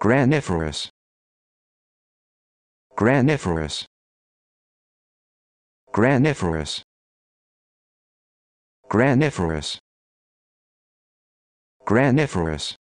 Graniferous. Graniferous. Graniferous. Graniferous. Graniferous.